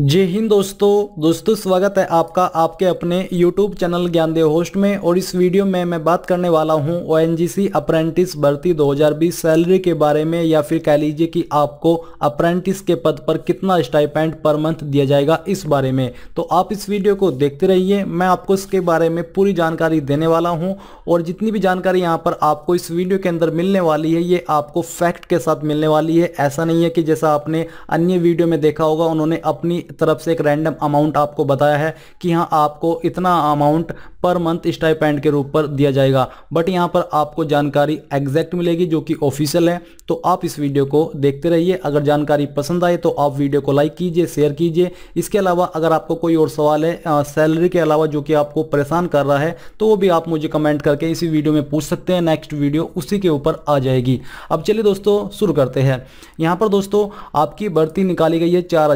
जय हिंद दोस्तों दोस्तों स्वागत है आपका आपके अपने YouTube चैनल ज्ञानदेव होस्ट में और इस वीडियो में मैं बात करने वाला हूं ओ एन जी सी अप्रेंटिस भर्ती 2020 सैलरी के बारे में या फिर कह लीजिए कि आपको अप्रेंटिस के पद पर कितना स्टाइपेंट पर मंथ दिया जाएगा इस बारे में तो आप इस वीडियो को देखते रहिए मैं आपको इसके बारे में पूरी जानकारी देने वाला हूँ और जितनी भी जानकारी यहाँ पर आपको इस वीडियो के अंदर मिलने वाली है ये आपको फैक्ट के साथ मिलने वाली है ऐसा नहीं है कि जैसा आपने अन्य वीडियो में देखा होगा उन्होंने अपनी तरफ से एक रैंडम अमाउंट आपको बताया है कि हाँ आपको इतना अमाउंट पर मंथ स्टाइपेंड के रूप पर दिया जाएगा बट यहाँ पर आपको जानकारी एग्जैक्ट मिलेगी जो कि ऑफिशियल है तो आप इस वीडियो को देखते रहिए अगर जानकारी पसंद आए तो आप वीडियो को लाइक कीजिए शेयर कीजिए इसके अलावा अगर आपको कोई और सवाल है सैलरी के अलावा जो कि आपको परेशान कर रहा है तो वो भी आप मुझे कमेंट करके इसी वीडियो में पूछ सकते हैं नेक्स्ट वीडियो उसी के ऊपर आ जाएगी अब चलिए दोस्तों शुरू करते हैं यहाँ पर दोस्तों आपकी बढ़ती निकाली गई है चार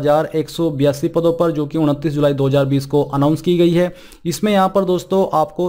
बयासी पदों पर जो कि 29 जुलाई 2020 को अनाउंस की गई है इसमें यहाँ पर दोस्तों आपको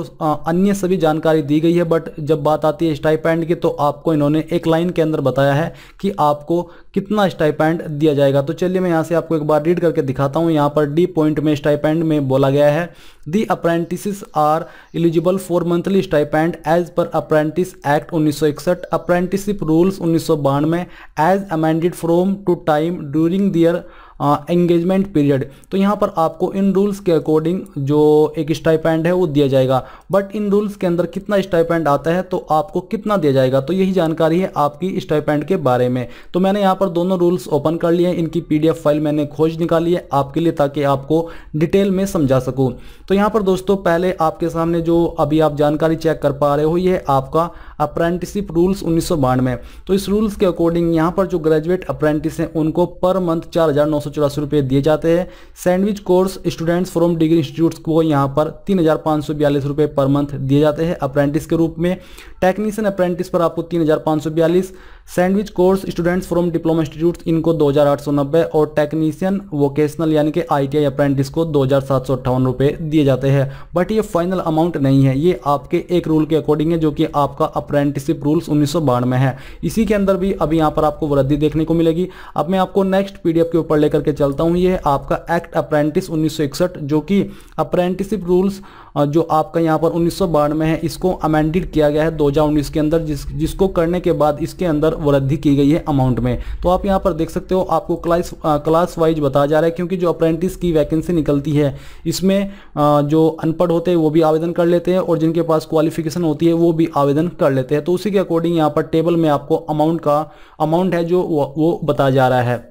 अन्य सभी जानकारी दी गई है बट जब बात आती है स्टाइपेंड की तो आपको इन्होंने एक लाइन के अंदर बताया है कि आपको कितना स्टाइपेंड दिया जाएगा तो चलिए मैं यहाँ से आपको एक बार रीड करके दिखाता हूँ यहाँ पर डी पॉइंट में स्टाइपेंड में बोला गया है the apprentice are eligible for monthly stipend as पर अप्रेंटिस एक्ट उन्नीस अप्रेंटिसशिप रूल्स उन्नीस में as amended from to time during their engagement period तो यहाँ पर आपको इन रूल्स के अकॉर्डिंग जो एक स्टाइपेंड है वो दिया जाएगा बट इन रूल्स के अंदर कितना स्टाइपेंड आता है तो आपको कितना दिया जाएगा तो यही जानकारी है आपकी स्टाइपेंड के बारे में तो मैंने यहाँ पर दोनों रूल्स ओपन कर लिए हैं इनकी पी फाइल मैंने खोज निकाली है आपके लिए ताकि आपको डिटेल में समझा सकूँ तो यहाँ पर दोस्तों पहले आपके सामने जो अभी आप जानकारी चेक कर पा रहे हो ये आपका अप्रेंटिसिप रूल्स उन्नीस तो इस रूल्स के अकॉर्डिंग यहाँ पर जो ग्रेजुएट अप्रेंटिस हैं उनको पर मंथ चार हज़ार नौ सौ सौ चौरासी रुपये दिए जाते हैं sandwich course students from degree institutes को यहाँ पर तीन हज़ार रुपये पर मंथ दिए जाते हैं अप्रेंटिस के रूप में टेक्नीशियन अप्रेंटिस पर आपको तीन sandwich course students from diploma institute इनको दो और टेक्नीशियन वोकेशनल यानी कि आई अप्रेंटिस को दो हज़ार रुपये दिए जाते हैं बट ये फाइनल अमाउंट नहीं है ये आपके एक रूल के अकॉर्डिंग है जो कि आपका अप्रेंटिसिप रूल्स उन्नीस में है इसी के अंदर भी अभी यहाँ पर आपको वृद्धि देखने को मिलेगी अब मैं आपको नेक्स्ट पीडीएफ के ऊपर लेकर करके चलता हूँ ये है आपका एक्ट अप्रेंटिस 1961 जो कि अप्रेंटिसिप रूल्स जो आपका यहाँ पर उन्नीस में है इसको अमेंडेड किया गया है 2019 के अंदर जिस जिसको करने के बाद इसके अंदर वृद्धि की गई है अमाउंट में तो आप यहाँ पर देख सकते हो आपको क्लास क्लास वाइज बताया जा रहा है क्योंकि जो अप्रेंटिस की वैकेंसी निकलती है इसमें जो अनपढ़ होते हैं वो भी आवेदन कर लेते हैं और जिनके पास क्वालिफिकेशन होती है वो भी आवेदन कर लेते हैं तो उसी के अकॉर्डिंग यहाँ पर टेबल में आपको अमाउंट का अमाउंट है जो वो बताया जा रहा है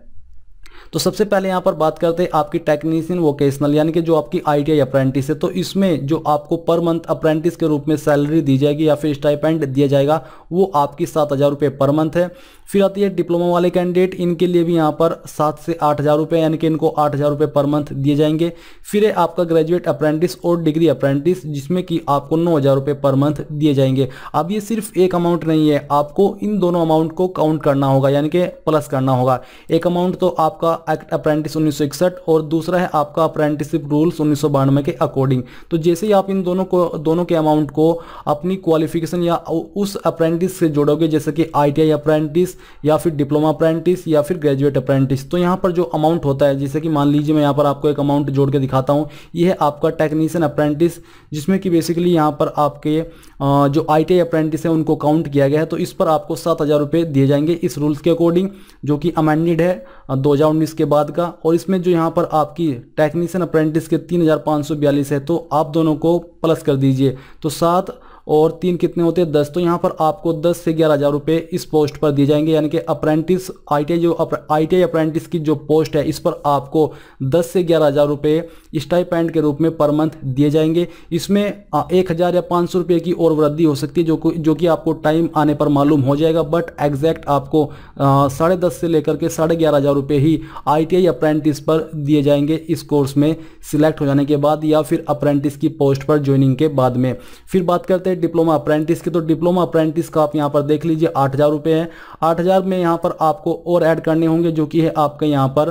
तो सबसे पहले यहाँ पर बात करते हैं आपकी टेक्नीशियन वोकेशनल यानी कि जो आपकी आई अप्रेंटिस है तो इसमें जो आपको पर मंथ अप्रेंटिस के रूप में सैलरी दी जाएगी या फिर स्टाइपेंड दिया जाएगा वो आपकी सात हज़ार रुपये पर मंथ है फिर आती है डिप्लोमा वाले कैंडिडेट इनके लिए भी यहाँ पर सात से आठ हज़ार रुपये यानी कि इनको आठ हज़ार रुपये पर मंथ दिए जाएंगे फिर है आपका ग्रेजुएट अप्रेंटिस और डिग्री अप्रेंटिस जिसमें कि आपको नौ हज़ार रुपये पर मंथ दिए जाएंगे अब ये सिर्फ एक अमाउंट नहीं है आपको इन दोनों अमाउंट को काउंट करना होगा यानी कि प्लस करना होगा एक अमाउंट तो आपका एक्ट अप्रेंटिस उन्नीस और दूसरा है आपका अप्रेंटिसशिप रूल्स उन्नीस के अकॉर्डिंग तो जैसे ही आप इन दोनों को दोनों के अमाउंट को अपनी क्वालिफिकेशन या उस अप्रेंटिस से जोड़ोगे जैसे कि आई अप्रेंटिस या फिर डिप्लोमा अप्रेंटिस या फिर ग्रेजुएट अप्रेंटिस तो यहाँ पर जो अमाउंट होता है जैसे कि मान लीजिए मैं यहाँ पर आपको एक अमाउंट जोड़ के दिखाता हूँ ये है आपका टेक्नीशियन अप्रेंटिस जिसमें कि बेसिकली यहाँ पर आपके जो आई अप्रेंटिस है उनको काउंट किया गया है तो इस पर आपको सात हज़ार रुपये दिए जाएंगे इस रूल्स के अकॉर्डिंग जो कि अमेंडेड है दो हज़ार के बाद का और इसमें जो यहाँ पर आपकी टेक्नीशियन अप्रेंटिस के तीन है तो आप दोनों को प्लस कर दीजिए तो सात और तीन कितने होते हैं दस तो यहाँ पर आपको दस से ग्यारह हज़ार रुपये इस पोस्ट पर दिए जाएंगे यानी कि अप्रेंटिस आई जो आई टी अप्रेंटिस की जो पोस्ट है इस पर आपको दस से ग्यारह हज़ार रुपये पैंट के रूप में पर मंथ दिए जाएंगे इसमें एक हज़ार या पाँच सौ रुपये की और वृद्धि हो सकती है जो जो कि आपको टाइम आने पर मालूम हो जाएगा बट एग्जैक्ट आपको साढ़े दस से लेकर के साढ़े ग्यारह हज़ार रुपये ही आई टी अप्रेंटिस पर दिए जाएंगे इस कोर्स में सिलेक्ट हो जाने के बाद या फिर अप्रेंटिस की पोस्ट पर ज्वाइनिंग के बाद में फिर बात करते हैं डिप्लोमा अप्रेंटिस की तो डिप्लोमा अप्रेंटिस का आप यहाँ पर देख लीजिए आठ हज़ार रुपये है आठ हज़ार में यहाँ पर आपको और ऐड करने होंगे जो कि है आपके यहाँ पर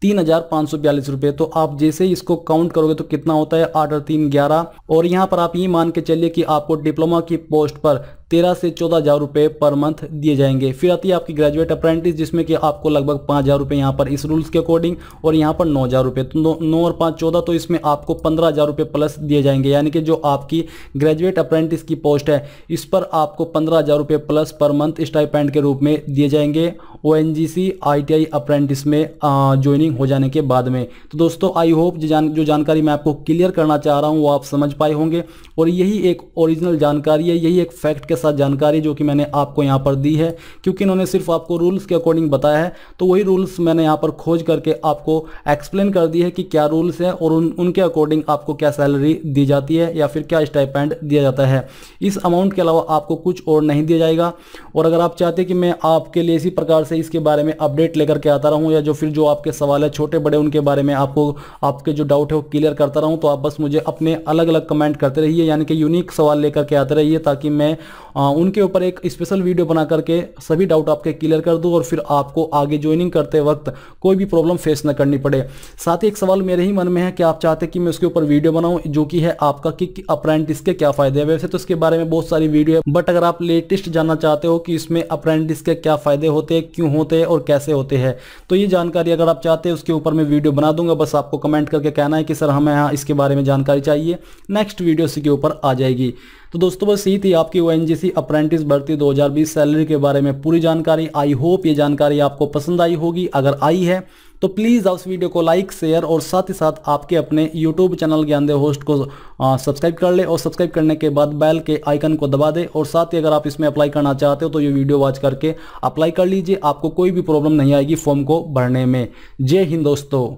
तीन हजार पाँच सौ बयालीस रुपये तो आप जैसे ही इसको काउंट करोगे तो कितना होता है आठ और तीन ग्यारह और यहाँ पर आप ये मान के चलिए कि आपको डिप्लोमा की पोस्ट पर तेरह से चौदह हज़ार रुपये पर मंथ दिए जाएंगे फिर आती है आपकी ग्रेजुएट अप्रेंटिस जिसमें कि आपको लगभग पाँच हज़ार रुपये यहाँ पर इस रूल्स के अकॉर्डिंग और यहाँ पर नौ हज़ार रुपये तो नौ और पाँच चौदह तो इसमें आपको पंद्रह हज़ार रुपये प्लस दिए जाएंगे यानी कि जो आपकी ग्रेजुएट अप्रेंटिस की पोस्ट है इस पर आपको पंद्रह हज़ार रुपये प्लस पर मंथ स्टाइपेंड के रूप में दिए जाएंगे O N G C I T I apprentice में ज्वाइनिंग हो जाने के बाद में तो दोस्तों आई होप जो जानकारी मैं आपको क्लियर करना चाह रहा हूँ वो आप समझ पाए होंगे और यही एक ओरिजिनल जानकारी है यही एक फैक्ट के साथ जानकारी जो कि मैंने आपको यहाँ पर दी है क्योंकि इन्होंने सिर्फ आपको रूल्स के अकॉर्डिंग बताया है तो वही रूल्स मैंने यहाँ पर खोज करके आपको एक्सप्लेन कर दी है कि क्या रूल्स हैं और उन, उनके अकॉर्डिंग आपको क्या सैलरी दी जाती है या फिर क्या स्टाइपेंड दिया जाता है इस अमाउंट के अलावा आपको कुछ और नहीं दिया जाएगा और अगर आप चाहते कि मैं आपके लिए इसी प्रकार से इसके बारे में अपडेट लेकर के आता रहूँ या जो फिर जो आपके सवाल है छोटे बड़े उनके बारे में आपको आपके जो डाउट है वो क्लियर करता रहूँ तो आप बस मुझे अपने अलग अलग कमेंट करते रहिए यानी कि यूनिक सवाल लेकर के आते रहिए ताकि मैं उनके ऊपर एक स्पेशल वीडियो बना करके सभी डाउट आपके क्लियर कर दूँ और फिर आपको आगे ज्वाइनिंग करते वक्त कोई भी प्रॉब्लम फेस न करनी पड़े साथ ही एक सवाल मेरे ही मन में है कि आप चाहते कि मैं उसके ऊपर वीडियो बनाऊँ जो कि है आपका कि अप्रेंटिस के क्या फ़ायदे हैं वैसे तो इसके बारे में बहुत सारी वीडियो है बट अगर आप लेटेस्ट जानना चाहते हो कि इसमें अप्रेंटिस के क्या फ़ायदे होते हैं क्यों होते हैं और कैसे होते हैं तो ये जानकारी अगर आप चाहते हैं उसके ऊपर मैं वीडियो बना दूंगा बस आपको कमेंट करके कहना है कि सर हमें यहाँ इसके बारे में जानकारी चाहिए नेक्स्ट वीडियो इसी के ऊपर आ जाएगी तो दोस्तों बस यही थी आपकी ओ एन अप्रेंटिस भर्ती 2020 सैलरी के बारे में पूरी जानकारी आई होप ये जानकारी आपको पसंद आई होगी अगर आई है तो प्लीज़ आप उस वीडियो को लाइक शेयर और साथ ही साथ आपके अपने यूट्यूब चैनल ज्ञानदेव होस्ट को सब्सक्राइब कर ले और सब्सक्राइब करने के बाद बैल के आइकन को दबा दे और साथ ही अगर आप इसमें अप्लाई करना चाहते हो तो ये वीडियो वॉच करके अप्लाई कर लीजिए आपको कोई भी प्रॉब्लम नहीं आएगी फॉर्म को भरने में जय हिंद दोस्तों